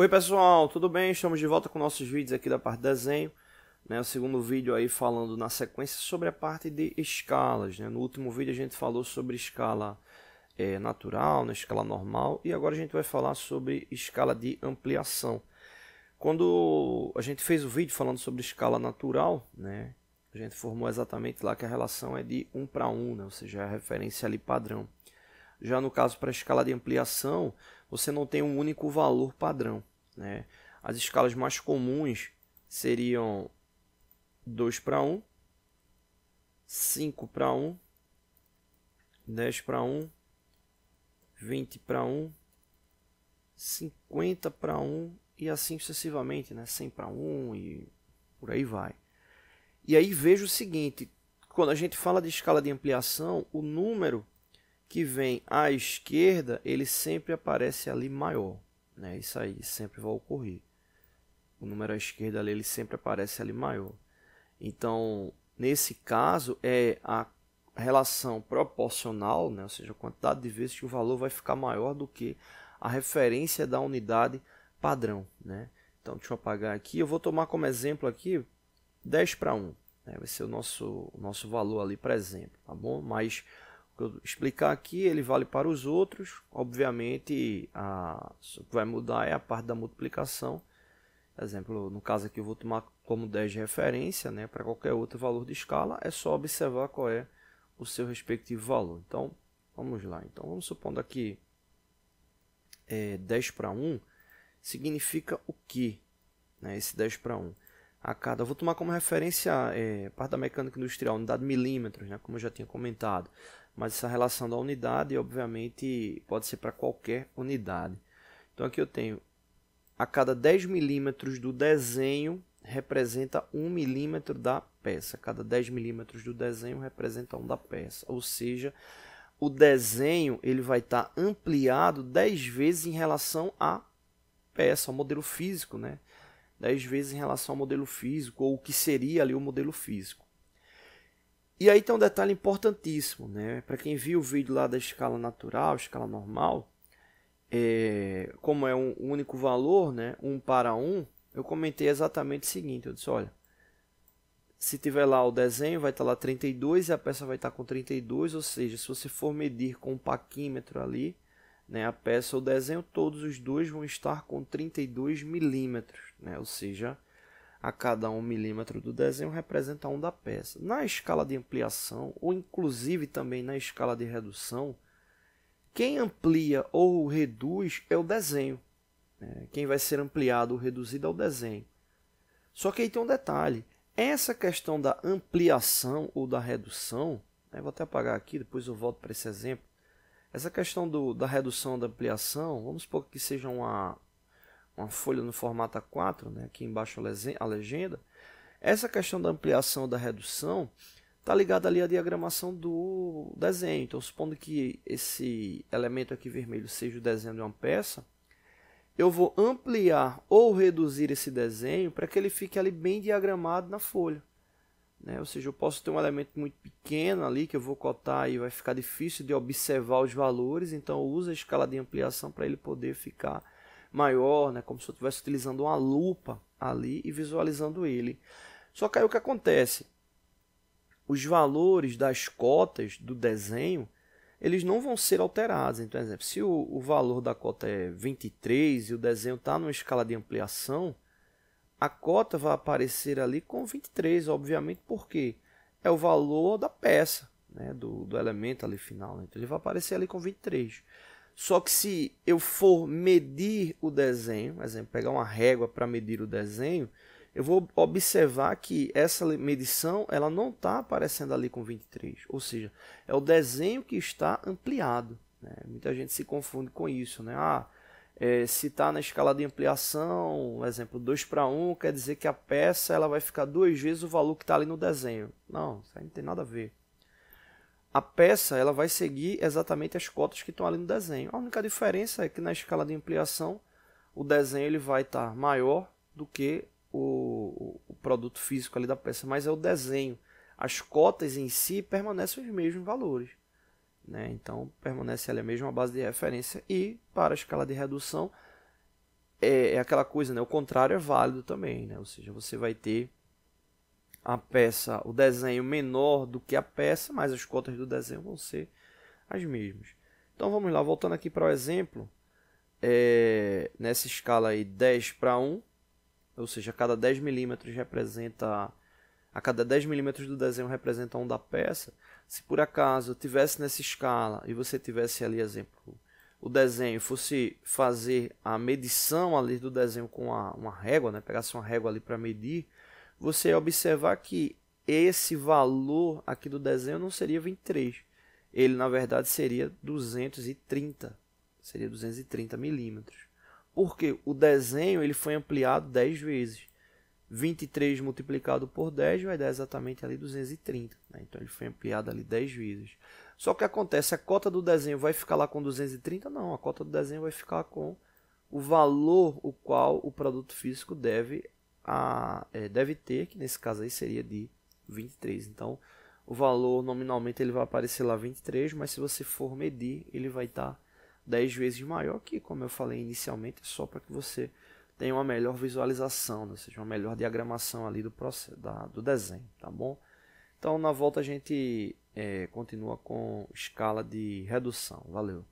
Oi pessoal, tudo bem? Estamos de volta com nossos vídeos aqui da parte de desenho. Né? O segundo vídeo aí falando na sequência sobre a parte de escalas. Né? No último vídeo a gente falou sobre escala é, natural, né? escala normal. E agora a gente vai falar sobre escala de ampliação. Quando a gente fez o vídeo falando sobre escala natural, né? a gente formou exatamente lá que a relação é de 1 para 1, né? ou seja, é a referência ali padrão. Já no caso para a escala de ampliação, você não tem um único valor padrão. Né? As escalas mais comuns seriam 2 para 1, 5 para 1, 10 para 1, 20 para 1, 50 para 1 e assim sucessivamente, né? 100 para 1 e por aí vai. E aí veja o seguinte, quando a gente fala de escala de ampliação, o número que vem à esquerda, ele sempre aparece ali maior. Né? Isso aí sempre vai ocorrer. O número à esquerda ali, ele sempre aparece ali maior. Então, nesse caso, é a relação proporcional, né? ou seja, a quantidade de vezes que o valor vai ficar maior do que a referência da unidade padrão. Né? Então, deixa eu apagar aqui. Eu vou tomar como exemplo aqui 10 para 1. Né? Vai ser o nosso, o nosso valor ali para exemplo, tá bom? Mas que eu explicar aqui, ele vale para os outros. Obviamente, a, o que vai mudar é a parte da multiplicação. exemplo, no caso aqui eu vou tomar como 10 de referência, né? Para qualquer outro valor de escala, é só observar qual é o seu respectivo valor. Então, vamos lá. Então, vamos supondo aqui é, 10 para 1 significa o que? Né? Esse 10 para 1 a cada. Eu vou tomar como referência é, parte da mecânica industrial, unidade milímetros, né, como eu já tinha comentado mas essa relação da unidade, obviamente, pode ser para qualquer unidade. Então aqui eu tenho a cada 10 milímetros do desenho representa 1 milímetro da peça. Cada 10 milímetros do desenho representa 1 da peça. Ou seja, o desenho ele vai estar tá ampliado 10 vezes em relação à peça, ao modelo físico, né? 10 vezes em relação ao modelo físico, ou o que seria ali o modelo físico. E aí tem um detalhe importantíssimo, né? Para quem viu o vídeo lá da escala natural, escala normal, é, como é um único valor, né? Um para um, eu comentei exatamente o seguinte, eu disse, olha, se tiver lá o desenho, vai estar tá lá 32 e a peça vai estar tá com 32, ou seja, se você for medir com um paquímetro ali, né, a peça, o desenho, todos os dois vão estar com 32 milímetros, né? Ou seja, a cada um milímetro do desenho representa um da peça. Na escala de ampliação, ou inclusive também na escala de redução, quem amplia ou reduz é o desenho. Né? Quem vai ser ampliado ou reduzido é o desenho. Só que aí tem um detalhe. Essa questão da ampliação ou da redução, né, vou até apagar aqui, depois eu volto para esse exemplo. Essa questão do, da redução da ampliação, vamos supor que seja uma, uma folha no formato A4, né? aqui embaixo a legenda, essa questão da ampliação da redução está ligada ali à diagramação do desenho. Então, supondo que esse elemento aqui vermelho seja o desenho de uma peça, eu vou ampliar ou reduzir esse desenho para que ele fique ali bem diagramado na folha. Né? Ou seja, eu posso ter um elemento muito pequeno ali que eu vou cotar e vai ficar difícil de observar os valores, então uso a escala de ampliação para ele poder ficar maior, né, como se eu estivesse utilizando uma lupa ali e visualizando ele. Só que aí o que acontece? Os valores das cotas do desenho, eles não vão ser alterados. Então, por exemplo, se o, o valor da cota é 23 e o desenho está numa escala de ampliação, a cota vai aparecer ali com 23, obviamente, porque é o valor da peça, né, do, do elemento ali final. Né? Então, ele vai aparecer ali com 23. Só que se eu for medir o desenho, por exemplo, pegar uma régua para medir o desenho, eu vou observar que essa medição ela não está aparecendo ali com 23, ou seja, é o desenho que está ampliado. Né? Muita gente se confunde com isso, né? Ah, é, se está na escala de ampliação, exemplo 2 para 1, quer dizer que a peça ela vai ficar duas vezes o valor que está ali no desenho. Não, isso aí não tem nada a ver a peça ela vai seguir exatamente as cotas que estão ali no desenho. A única diferença é que na escala de ampliação o desenho ele vai estar tá maior do que o, o, produto físico ali da peça, mas é o desenho. As cotas em si permanecem os mesmos valores. Né? Então permanece ali a mesma base de referência. E para a escala de redução é, é aquela coisa, né? o contrário é válido também. Né? Ou seja, você vai ter a peça, o desenho menor do que a peça, mas as cotas do desenho vão ser as mesmas. Então vamos lá, voltando aqui para o exemplo, é, nessa escala aí 10 para 1, ou seja, cada 10 milímetros representa a cada 10 milímetros do desenho representa um da peça. Se por acaso eu tivesse nessa escala e você tivesse ali, exemplo, o desenho fosse fazer a medição ali do desenho com uma, uma régua, né? pegasse uma régua ali para medir, você observar que esse valor aqui do desenho não seria 23. Ele, na verdade, seria 230. Seria 230 milímetros. Porque o desenho ele foi ampliado 10 vezes. 23 multiplicado por 10 vai dar exatamente ali 230. Né? Então ele foi ampliado ali 10 vezes. Só que acontece, a cota do desenho vai ficar lá com 230? Não, a cota do desenho vai ficar com o valor o qual o produto físico deve a, é, deve ter, que nesse caso aí seria de 23. Então, o valor nominalmente ele vai aparecer lá 23, mas se você for medir, ele vai estar tá 10 vezes maior, que como eu falei inicialmente, é só para que você tenha uma melhor visualização, né? ou seja, uma melhor diagramação ali do, processo, da, do desenho, tá bom? Então, na volta a gente é, continua com escala de redução. Valeu!